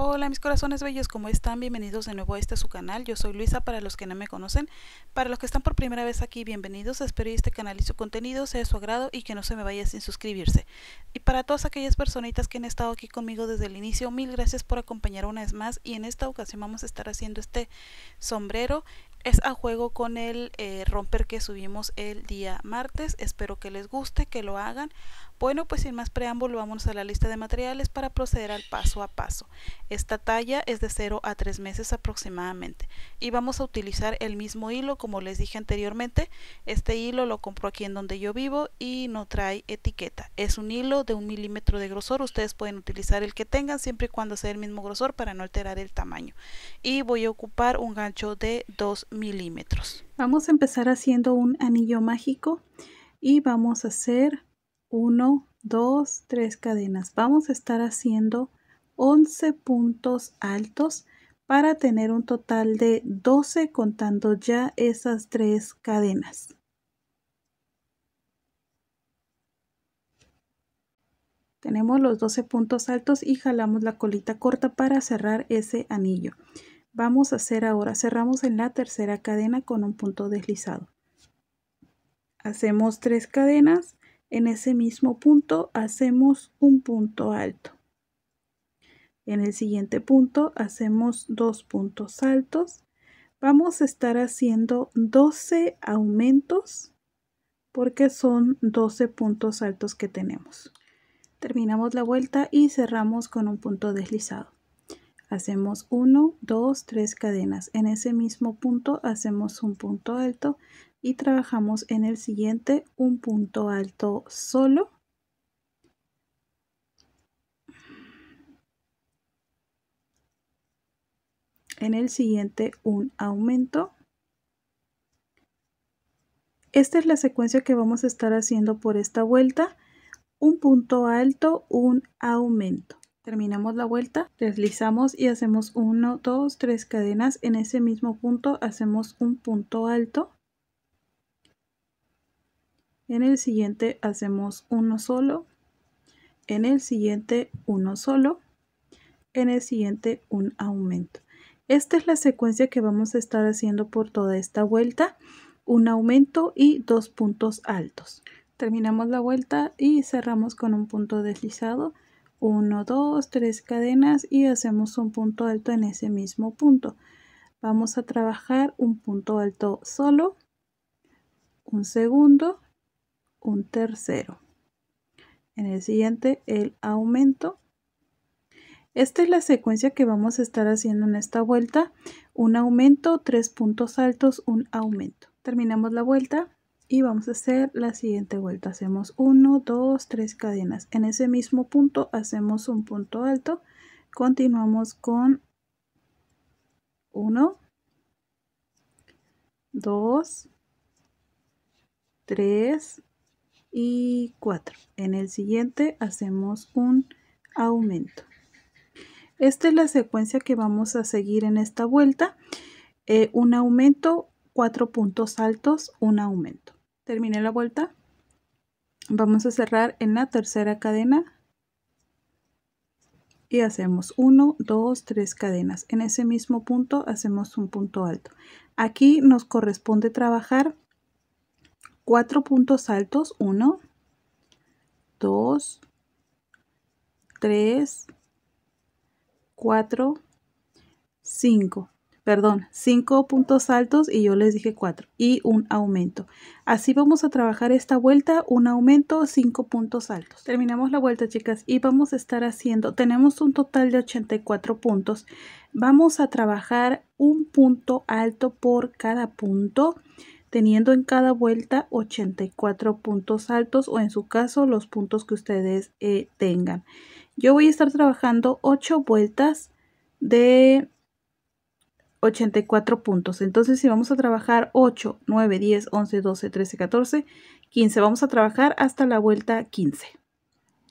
Hola mis corazones bellos, ¿cómo están? Bienvenidos de nuevo a este su canal. Yo soy Luisa para los que no me conocen. Para los que están por primera vez aquí, bienvenidos. Espero que este canal y su contenido sea de su agrado y que no se me vaya sin suscribirse. Y para todas aquellas personitas que han estado aquí conmigo desde el inicio, mil gracias por acompañar una vez más. Y en esta ocasión vamos a estar haciendo este sombrero es a juego con el eh, romper que subimos el día martes. Espero que les guste, que lo hagan. Bueno, pues sin más preámbulo, vamos a la lista de materiales para proceder al paso a paso. Esta talla es de 0 a 3 meses aproximadamente y vamos a utilizar el mismo hilo como les dije anteriormente. Este hilo lo compro aquí en donde yo vivo y no trae etiqueta. Es un hilo de un milímetro de grosor. Ustedes pueden utilizar el que tengan siempre y cuando sea el mismo grosor para no alterar el tamaño. Y voy a ocupar un gancho de 2 milímetros. Vamos a empezar haciendo un anillo mágico y vamos a hacer 1, 2, 3 cadenas. Vamos a estar haciendo 11 puntos altos para tener un total de 12 contando ya esas tres cadenas. Tenemos los 12 puntos altos y jalamos la colita corta para cerrar ese anillo vamos a hacer ahora, cerramos en la tercera cadena con un punto deslizado. Hacemos tres cadenas, en ese mismo punto hacemos un punto alto. En el siguiente punto hacemos dos puntos altos. Vamos a estar haciendo 12 aumentos porque son 12 puntos altos que tenemos. Terminamos la vuelta y cerramos con un punto deslizado hacemos 1 2 3 cadenas en ese mismo punto hacemos un punto alto y trabajamos en el siguiente un punto alto solo en el siguiente un aumento esta es la secuencia que vamos a estar haciendo por esta vuelta un punto alto un aumento Terminamos la vuelta, deslizamos y hacemos 1, 2, 3 cadenas. En ese mismo punto hacemos un punto alto. En el siguiente hacemos uno solo. En el siguiente uno solo. En el siguiente un aumento. Esta es la secuencia que vamos a estar haciendo por toda esta vuelta. Un aumento y dos puntos altos. Terminamos la vuelta y cerramos con un punto deslizado. 1, 2, 3 cadenas y hacemos un punto alto en ese mismo punto. Vamos a trabajar un punto alto solo, un segundo, un tercero. En el siguiente el aumento. Esta es la secuencia que vamos a estar haciendo en esta vuelta. Un aumento, tres puntos altos, un aumento. Terminamos la vuelta y vamos a hacer la siguiente vuelta hacemos 1 2 3 cadenas en ese mismo punto hacemos un punto alto continuamos con 1 2 3 y 4 en el siguiente hacemos un aumento esta es la secuencia que vamos a seguir en esta vuelta eh, un aumento cuatro puntos altos un aumento terminé la vuelta vamos a cerrar en la tercera cadena y hacemos 1 2 3 cadenas en ese mismo punto hacemos un punto alto aquí nos corresponde trabajar cuatro puntos altos 1 2 3 4 5 perdón, cinco puntos altos y yo les dije cuatro y un aumento. Así vamos a trabajar esta vuelta, un aumento, cinco puntos altos. Terminamos la vuelta, chicas, y vamos a estar haciendo, tenemos un total de 84 puntos. Vamos a trabajar un punto alto por cada punto teniendo en cada vuelta 84 puntos altos o en su caso los puntos que ustedes eh, tengan. Yo voy a estar trabajando 8 vueltas de 84 puntos. Entonces, si vamos a trabajar 8, 9, 10, 11, 12, 13, 14, 15. Vamos a trabajar hasta la vuelta 15.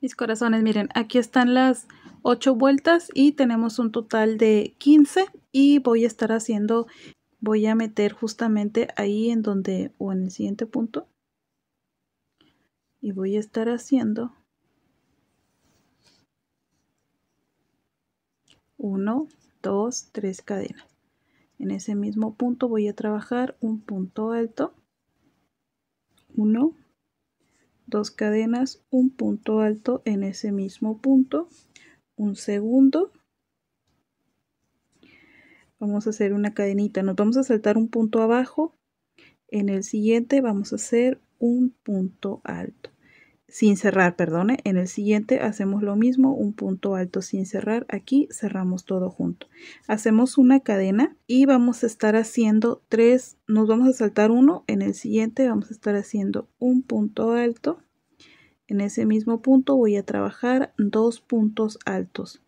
Mis corazones, miren, aquí están las 8 vueltas y tenemos un total de 15 y voy a estar haciendo, voy a meter justamente ahí en donde, o en el siguiente punto, y voy a estar haciendo 1, 2, 3 cadenas en ese mismo punto voy a trabajar un punto alto uno dos cadenas un punto alto en ese mismo punto un segundo vamos a hacer una cadenita nos vamos a saltar un punto abajo en el siguiente vamos a hacer un punto alto sin cerrar, perdone. En el siguiente hacemos lo mismo, un punto alto sin cerrar. Aquí cerramos todo junto. Hacemos una cadena y vamos a estar haciendo tres, nos vamos a saltar uno. En el siguiente vamos a estar haciendo un punto alto. En ese mismo punto voy a trabajar dos puntos altos.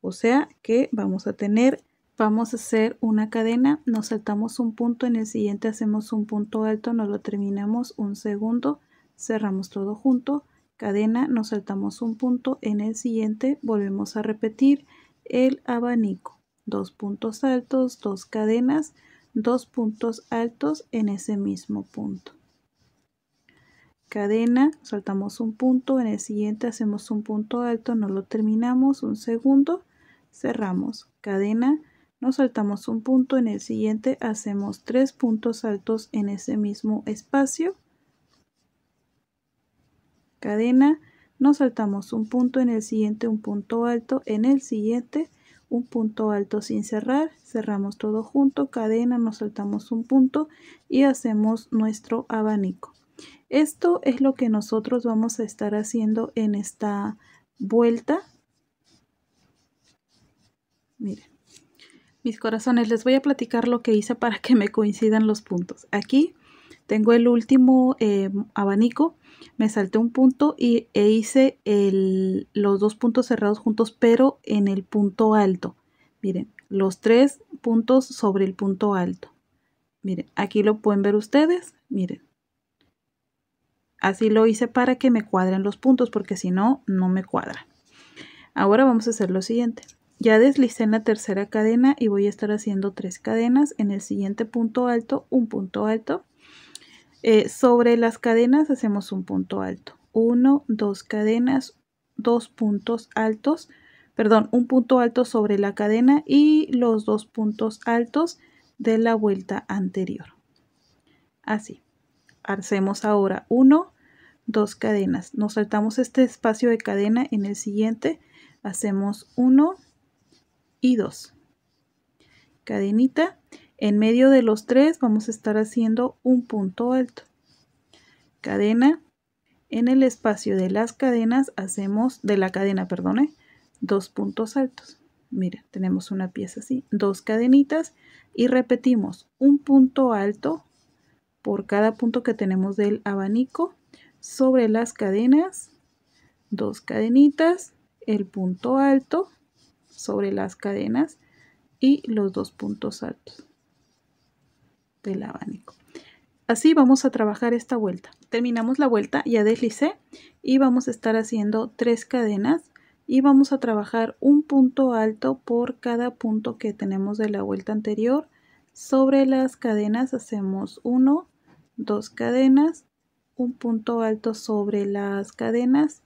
O sea que vamos a tener vamos a hacer una cadena, nos saltamos un punto, en el siguiente hacemos un punto alto, nos lo terminamos un segundo, cerramos todo junto, cadena, nos saltamos un punto, en el siguiente volvemos a repetir el abanico, dos puntos altos, dos cadenas, dos puntos altos en ese mismo punto. Cadena, saltamos un punto, en el siguiente hacemos un punto alto, no lo terminamos, un segundo, cerramos, cadena, nos saltamos un punto, en el siguiente hacemos tres puntos altos en ese mismo espacio, cadena, nos saltamos un punto, en el siguiente un punto alto, en el siguiente un punto alto sin cerrar, cerramos todo junto, cadena, nos saltamos un punto y hacemos nuestro abanico. Esto es lo que nosotros vamos a estar haciendo en esta vuelta. Miren, mis corazones, les voy a platicar lo que hice para que me coincidan los puntos. Aquí tengo el último eh, abanico me salté un punto y, e hice los dos puntos cerrados juntos, pero en el punto alto. Miren, los tres puntos sobre el punto alto. Miren, aquí lo pueden ver ustedes. Miren. Así lo hice para que me cuadren los puntos, porque si no, no me cuadra Ahora vamos a hacer lo siguiente. Ya deslicé en la tercera cadena y voy a estar haciendo tres cadenas. En el siguiente punto alto, un punto alto eh, sobre las cadenas hacemos un punto alto. 1, dos cadenas, dos puntos altos, perdón, un punto alto sobre la cadena y los dos puntos altos de la vuelta anterior. Así. Hacemos ahora uno dos cadenas. Nos saltamos este espacio de cadena en el siguiente. Hacemos 1 y 2. Cadenita en medio de los tres vamos a estar haciendo un punto alto. Cadena. En el espacio de las cadenas hacemos, de la cadena, perdone, ¿eh? dos puntos altos. Mira, tenemos una pieza así, dos cadenitas y repetimos un punto alto por cada punto que tenemos del abanico sobre las cadenas, dos cadenitas, el punto alto sobre las cadenas y los dos puntos altos del abanico. Así vamos a trabajar esta vuelta. Terminamos la vuelta, ya deslicé y vamos a estar haciendo tres cadenas y vamos a trabajar un punto alto por cada punto que tenemos de la vuelta anterior. Sobre las cadenas hacemos uno, dos cadenas, un punto alto sobre las cadenas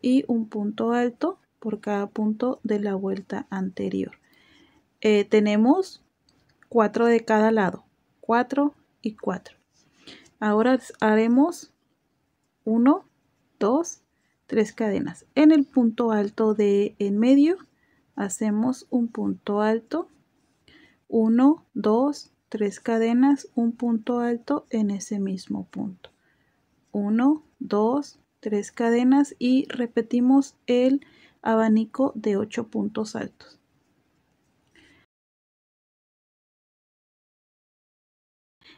y un punto alto por cada punto de la vuelta anterior. Eh, tenemos cuatro de cada lado. 4 y 4. Ahora haremos 1, 2, 3 cadenas. En el punto alto de en medio hacemos un punto alto, 1, 2, 3 cadenas, un punto alto en ese mismo punto. 1, 2, 3 cadenas y repetimos el abanico de 8 puntos altos.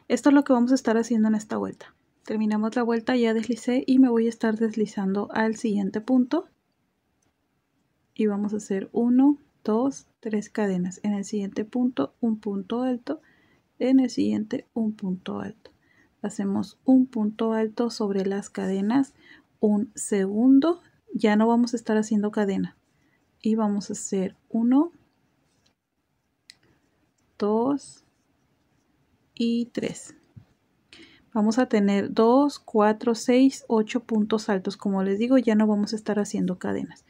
Esto es lo que vamos a estar haciendo en esta vuelta. Terminamos la vuelta, ya deslicé y me voy a estar deslizando al siguiente punto. Y vamos a hacer 1, 2, 3 cadenas. En el siguiente punto, un punto alto. En el siguiente, un punto alto. Hacemos un punto alto sobre las cadenas, un segundo. Ya no vamos a estar haciendo cadena. Y vamos a hacer 1, 2, y 3. Vamos a tener 2, 4, 6, 8 puntos altos. Como les digo, ya no vamos a estar haciendo cadenas.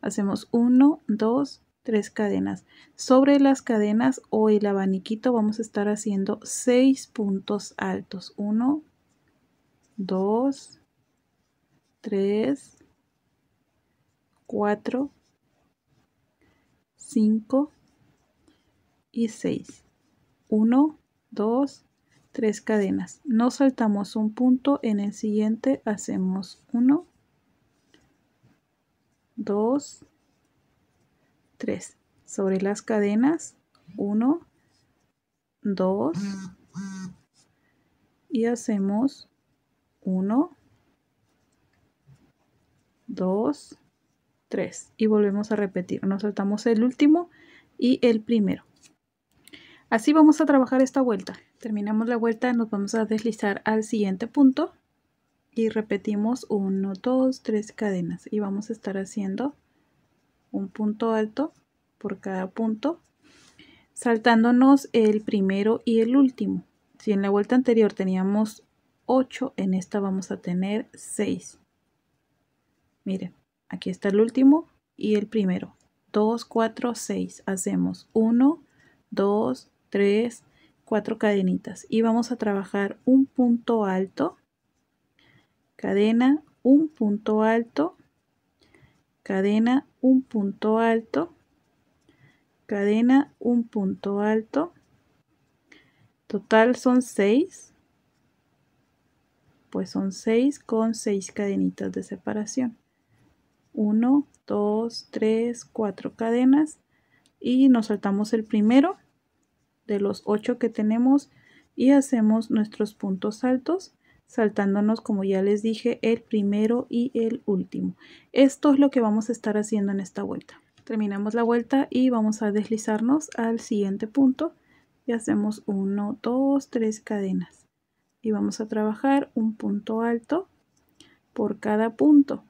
Hacemos 1, 2, 3 cadenas. Sobre las cadenas o el abaniquito vamos a estar haciendo 6 puntos altos. 1, 2, 3, 4, 5 y 6. 1, 2, 3 cadenas. no saltamos un punto, en el siguiente hacemos 1, 2, 3. Sobre las cadenas, 1, 2 y hacemos 1, 2, 3 y volvemos a repetir. Nos saltamos el último y el primero. Así vamos a trabajar esta vuelta. Terminamos la vuelta, nos vamos a deslizar al siguiente punto y repetimos 1, 2, 3 cadenas y vamos a estar haciendo un punto alto por cada punto saltándonos el primero y el último. Si en la vuelta anterior teníamos 8, en esta vamos a tener 6. Miren, aquí está el último y el primero. 2, 4, 6. Hacemos 1, 2, 3, 4 cadenitas y vamos a trabajar un punto alto, cadena, un punto alto, cadena, un punto alto, cadena, un punto alto. Total son 6, pues son 6 con 6 cadenitas de separación. 1, 2, 3, 4 cadenas y nos saltamos el primero de los 8 que tenemos y hacemos nuestros puntos altos saltándonos como ya les dije el primero y el último esto es lo que vamos a estar haciendo en esta vuelta terminamos la vuelta y vamos a deslizarnos al siguiente punto y hacemos 1 2 3 cadenas y vamos a trabajar un punto alto por cada punto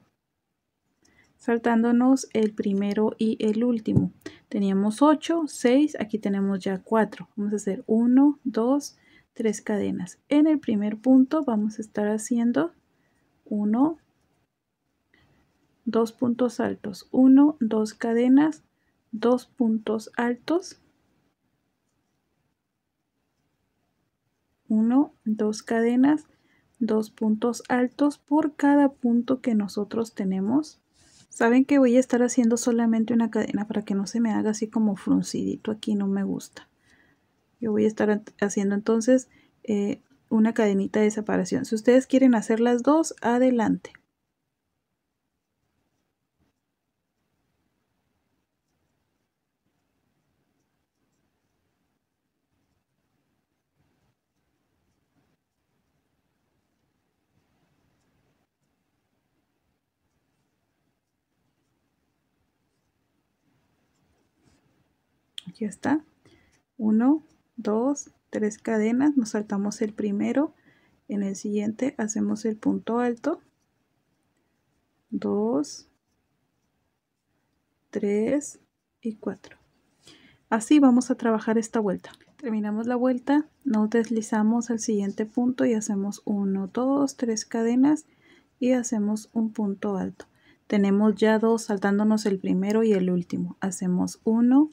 saltándonos el primero y el último. Teníamos 8, 6, aquí tenemos ya 4. Vamos a hacer 1, 2, 3 cadenas. En el primer punto vamos a estar haciendo 1, 2 puntos altos, 1, 2 cadenas, 2 puntos altos, 1, 2 cadenas, 2 puntos altos por cada punto que nosotros tenemos Saben que voy a estar haciendo solamente una cadena para que no se me haga así como fruncidito aquí, no me gusta. Yo voy a estar haciendo entonces eh, una cadenita de separación. Si ustedes quieren hacer las dos, adelante. aquí está 1 2 3 cadenas nos saltamos el primero en el siguiente hacemos el punto alto 2 3 y 4 así vamos a trabajar esta vuelta terminamos la vuelta nos deslizamos al siguiente punto y hacemos 1 2 3 cadenas y hacemos un punto alto tenemos ya dos saltándonos el primero y el último hacemos 1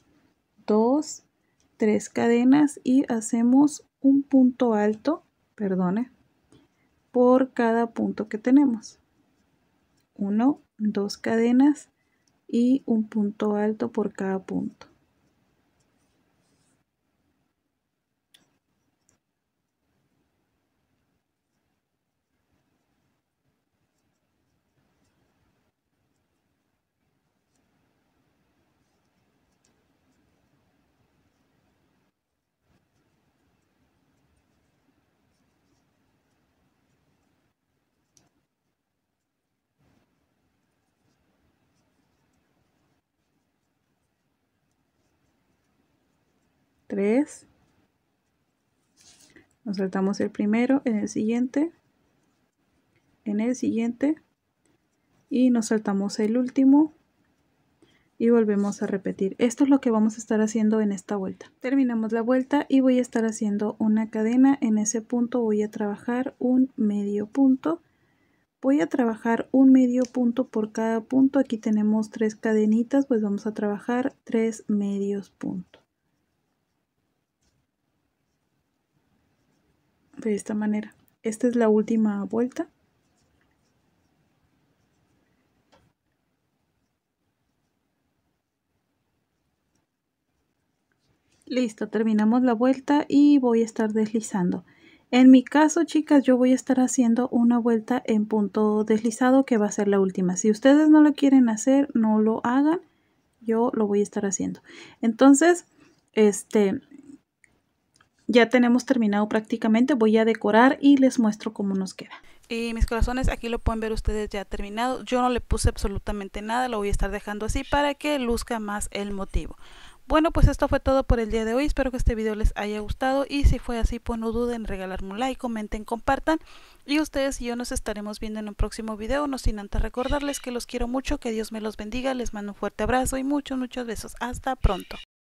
dos, tres cadenas y hacemos un punto alto, perdone, por cada punto que tenemos. 1, 2 cadenas y un punto alto por cada punto. 3 nos saltamos el primero en el siguiente en el siguiente y nos saltamos el último y volvemos a repetir esto es lo que vamos a estar haciendo en esta vuelta terminamos la vuelta y voy a estar haciendo una cadena en ese punto voy a trabajar un medio punto voy a trabajar un medio punto por cada punto aquí tenemos tres cadenitas pues vamos a trabajar tres medios puntos de esta manera. Esta es la última vuelta. Listo, terminamos la vuelta y voy a estar deslizando. En mi caso, chicas, yo voy a estar haciendo una vuelta en punto deslizado que va a ser la última. Si ustedes no lo quieren hacer, no lo hagan. Yo lo voy a estar haciendo. Entonces, este, ya tenemos terminado prácticamente, voy a decorar y les muestro cómo nos queda. Y mis corazones, aquí lo pueden ver ustedes ya terminado. Yo no le puse absolutamente nada, lo voy a estar dejando así para que luzca más el motivo. Bueno, pues esto fue todo por el día de hoy. Espero que este video les haya gustado y si fue así, pues no duden en regalarme un like, comenten, compartan. Y ustedes y yo nos estaremos viendo en un próximo video, no sin antes recordarles que los quiero mucho, que Dios me los bendiga, les mando un fuerte abrazo y muchos, muchos besos. Hasta pronto.